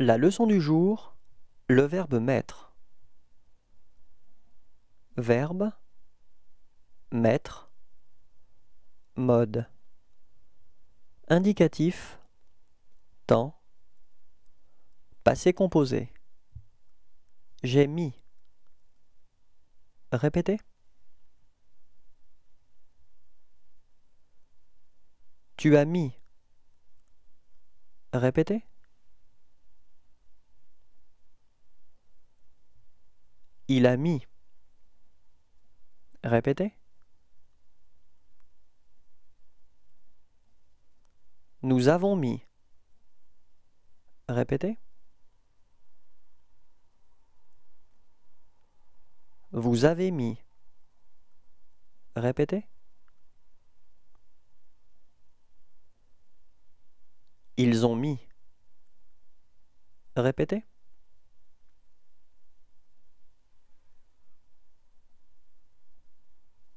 La leçon du jour, le verbe mettre. Verbe, mettre, mode. Indicatif, temps, passé composé. J'ai mis. Répétez. Tu as mis. Répétez. Il a mis. Répétez. Nous avons mis. Répétez. Vous avez mis. Répétez. Ils ont mis. Répétez.